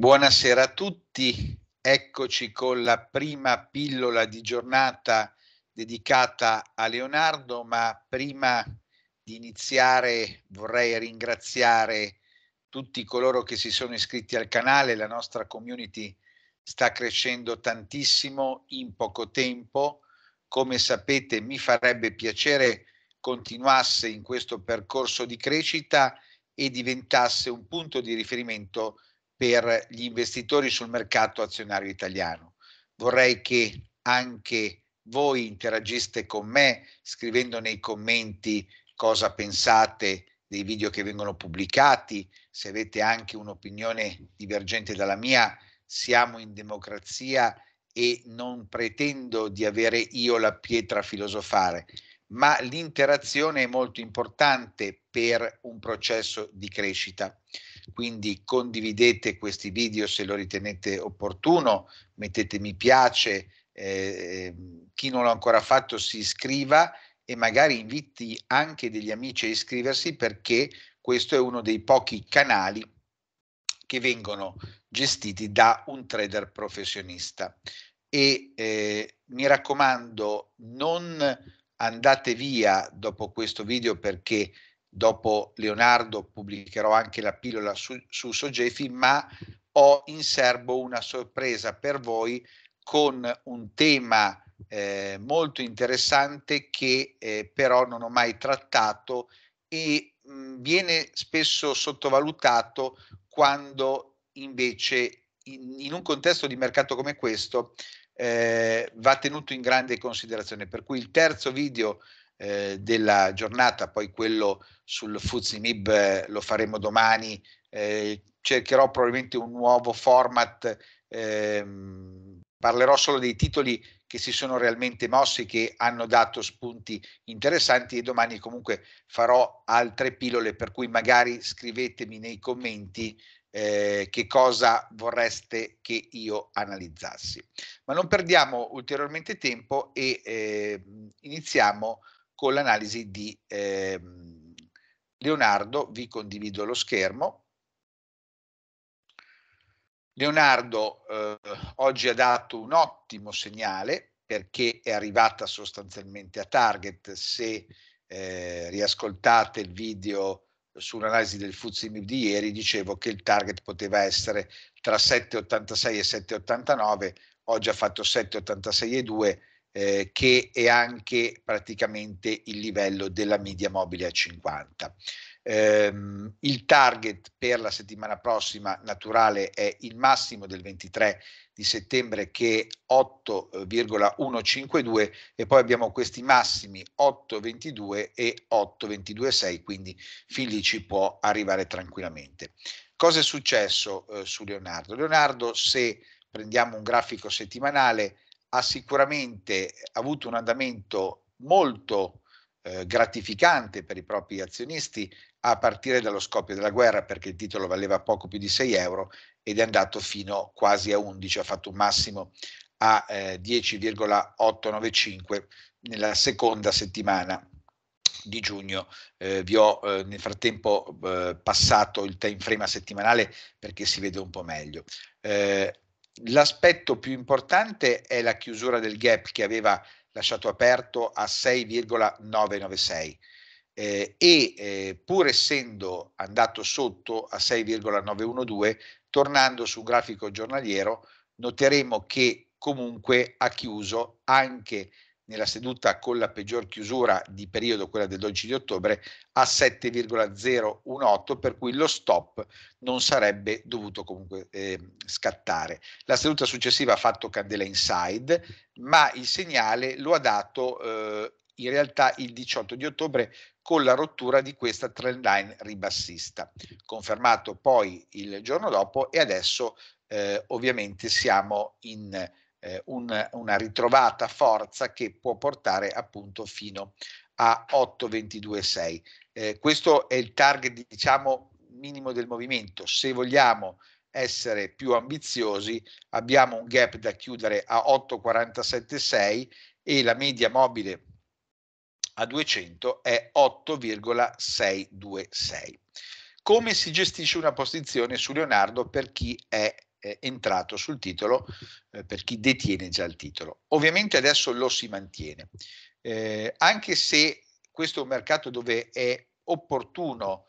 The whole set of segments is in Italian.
Buonasera a tutti, eccoci con la prima pillola di giornata dedicata a Leonardo, ma prima di iniziare vorrei ringraziare tutti coloro che si sono iscritti al canale, la nostra community sta crescendo tantissimo in poco tempo, come sapete mi farebbe piacere continuasse in questo percorso di crescita e diventasse un punto di riferimento per gli investitori sul mercato azionario italiano. Vorrei che anche voi interagiste con me scrivendo nei commenti cosa pensate dei video che vengono pubblicati, se avete anche un'opinione divergente dalla mia, siamo in democrazia e non pretendo di avere io la pietra filosofare, ma l'interazione è molto importante per un processo di crescita quindi condividete questi video se lo ritenete opportuno, mettete mi piace, eh, chi non l'ha ancora fatto si iscriva e magari inviti anche degli amici a iscriversi perché questo è uno dei pochi canali che vengono gestiti da un trader professionista. E eh, mi raccomando, non andate via dopo questo video perché dopo Leonardo pubblicherò anche la pillola su, su Sogefi, ma ho in serbo una sorpresa per voi con un tema eh, molto interessante che eh, però non ho mai trattato e mh, mm, viene spesso sottovalutato quando invece in, in, un contesto di mercato come questo eh, va tenuto in grande considerazione. Per cui il terzo video eh, della giornata, poi quello sul Fuzimib eh, lo faremo domani, eh, cercherò probabilmente un nuovo format, ehm, parlerò solo dei titoli che si sono realmente mossi, che hanno dato spunti interessanti e domani comunque farò altre pillole, per cui magari scrivetemi nei commenti eh, che cosa vorreste che io analizzassi. Ma non perdiamo ulteriormente tempo e eh, iniziamo con l'analisi di eh, Leonardo, vi condivido lo schermo. Leonardo eh, oggi ha dato un ottimo segnale perché è arrivata sostanzialmente a target. Se eh, riascoltate il video sull'analisi del FUZIMIB di ieri, dicevo che il target poteva essere tra 7,86 e 7,89, oggi ha fatto 7,86 e 2, eh, che è anche praticamente il livello della media mobile a 50. Ehm, il target per la settimana prossima naturale è il massimo del 23 di settembre che è 8,152 e poi abbiamo questi massimi 8,22 e 8,22,6 quindi Fili ci può arrivare tranquillamente. Cosa è successo eh, su Leonardo? Leonardo se prendiamo un grafico settimanale ha sicuramente avuto un andamento molto eh, gratificante per i propri azionisti a partire dallo scoppio della guerra perché il titolo valeva poco più di 6 euro ed è andato fino quasi a 11, ha fatto un massimo a eh, 10,895 nella seconda settimana di giugno. Eh, vi ho eh, nel frattempo eh, passato il time frame settimanale perché si vede un po' meglio. Eh, L'aspetto più importante è la chiusura del gap che aveva lasciato aperto a 6,996 eh, e eh, pur essendo andato sotto a 6,912, tornando sul grafico giornaliero, noteremo che comunque ha chiuso anche nella seduta con la peggior chiusura di periodo, quella del 12 di ottobre, a 7,018, per cui lo stop non sarebbe dovuto comunque eh, scattare. La seduta successiva ha fatto candela inside, ma il segnale lo ha dato eh, in realtà il 18 di ottobre con la rottura di questa trend line ribassista, confermato poi il giorno dopo e adesso eh, ovviamente siamo in eh, un, una ritrovata forza che può portare appunto fino a 8,22,6. Eh, questo è il target diciamo minimo del movimento. Se vogliamo essere più ambiziosi abbiamo un gap da chiudere a 8,47,6 e la media mobile a 200 è 8,626. Come si gestisce una posizione su Leonardo per chi è eh, entrato sul titolo eh, per chi detiene già il titolo. Ovviamente adesso lo si mantiene, eh, anche se questo è un mercato dove è opportuno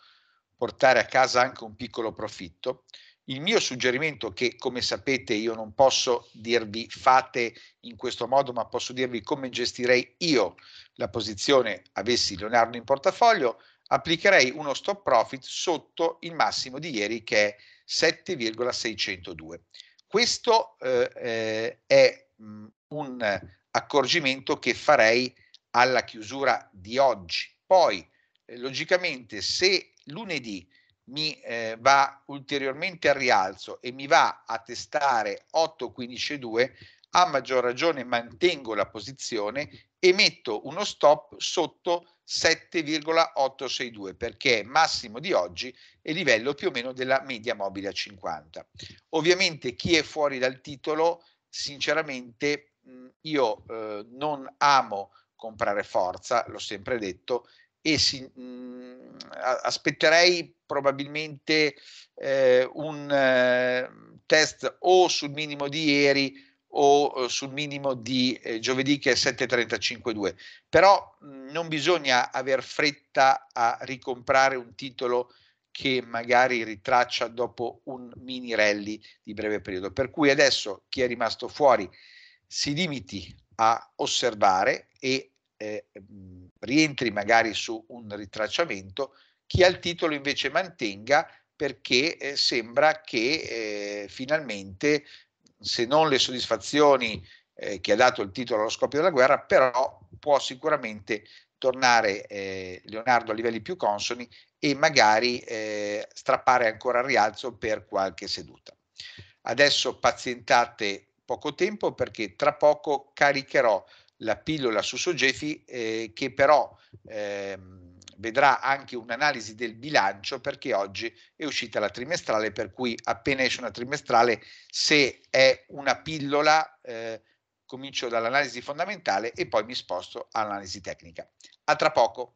portare a casa anche un piccolo profitto. Il mio suggerimento, che come sapete io non posso dirvi fate in questo modo, ma posso dirvi come gestirei io la posizione avessi Leonardo in portafoglio, applicherei uno stop profit sotto il massimo di ieri che è 7,602. Questo eh, eh è mh, mm, un accorgimento che farei alla chiusura di oggi. Poi, eh, logicamente, se lunedì mi eh, va ulteriormente al rialzo e mi va a testare 8,15,2, a maggior ragione mantengo la posizione e metto uno stop sotto 7,862 perché è massimo di oggi e livello più o meno della media mobile a 50. Ovviamente chi è fuori dal titolo, sinceramente io eh, non amo comprare forza, l'ho sempre detto, e si, mh, aspetterei probabilmente eh, un eh, test o sul minimo di ieri o eh, sul minimo di eh, giovedì che è 7.35.2. Però mm, non bisogna aver fretta a ricomprare un titolo che magari ritraccia dopo un mini rally di breve periodo. Per cui adesso chi è rimasto fuori si limiti a osservare e eh, mm, rientri magari su un ritracciamento, chi ha il titolo invece mantenga perché eh, sembra che eh, finalmente se non le soddisfazioni eh, che ha dato il titolo allo scoppio della guerra, però può sicuramente tornare eh, Leonardo a livelli più consoni e magari eh, strappare ancora al rialzo per qualche seduta. Adesso pazientate poco tempo perché tra poco caricherò la pillola su Sogefi eh, che però ehm, vedrà anche un'analisi del bilancio perché oggi è uscita la trimestrale, per cui appena esce una trimestrale, se è una pillola, eh, comincio dall'analisi fondamentale e poi mi sposto all'analisi tecnica. A tra poco.